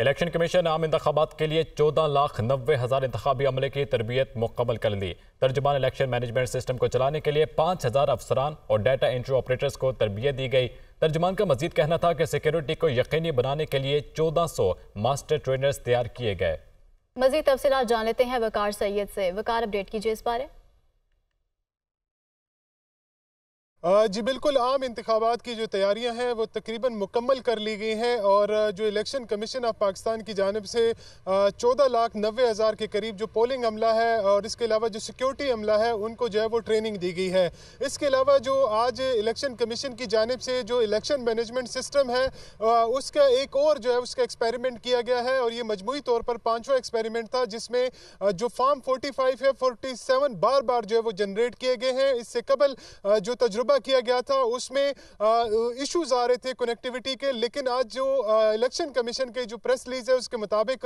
election commission आम इंतबात के लिए चौदह लाख नब्बे हज़ार इंतबी अमले की तरबियत मुकम्मल कर ली तर्जुमान इलेक्शन मैनेजमेंट सिस्टम को चलाने के लिए पाँच हज़ार अफसरान और डाटा एंट्री ऑपरेटर्स को तरबियत दी गई तर्जुमान का मजीद कहना था कि सिक्योरिटी को यकीनी बनाने के लिए चौदह सौ मास्टर ट्रेनर्स तैयार किए गए मजीद तफसी जान लेते हैं वकार सैयद से वकार अपडेट कीजिए इस बारे जी बिल्कुल आम इंतबात की जो तैयारियां हैं वो तकरीबन मुकम्मल कर ली गई हैं और जो इलेक्शन कमीशन ऑफ पाकिस्तान की जानब से चौदह लाख नबे हज़ार के करीब जो पोलिंग अमला है और इसके अलावा जो सिक्योरिटी अमला है उनको जो है वो ट्रेनिंग दी गई है इसके अलावा जो आज इलेक्शन कमीशन की जानब से जो इलेक्शन मैनेजमेंट सिस्टम है उसका एक और जो है उसका एक्सपेरिमेंट किया गया है और ये मजमू तौर पर पाँचवा एक्सपेरिमेंट था जिसमें जो फार्म फोर्टी फाइव है फोर्टी सेवन बार बार जो है वो जनरेट किए गए हैं इससे कबल जो तजुर्बा मुतालबा किया गया था उसमें इश्यूज आ रहे थे कनेक्टिविटी के लेकिन आज जो इलेक्शन कमीशन के जो प्रेस रिलीज है उसके मुताबिक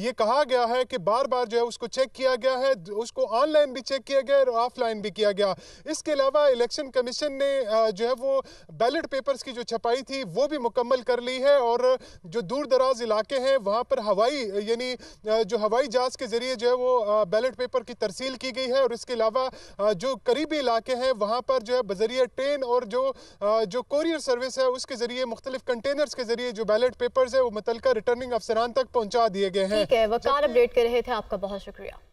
ये कहा गया है कि बार बार जो है उसको चेक किया गया है उसको ऑनलाइन भी चेक किया गया और ऑफलाइन भी किया गया इसके अलावा इलेक्शन कमीशन ने जो है वो बैलेट पेपर्स की जो छपाई थी वो भी मुकम्मल कर ली है और जो दूर दराज इलाके हैं वहाँ पर हवाई यानी जो हवाई जहाज़ के ज़रिए जो है वो बैलेट पेपर की तरसील की गई है और इसके अलावा जो करीबी इलाके हैं वहाँ पर जो है बजरिए जरिए ट्रेन और जो जो कोरियर सर्विस है उसके जरिए मुख्तलिफ कंटेनर्स के जरिए जो बैलेट पेपर्स है वो मुतल रिटर्निंग अफसरान तक पहुँचा दिए गए हैं वकार अपडेट कर रहे थे आपका बहुत शुक्रिया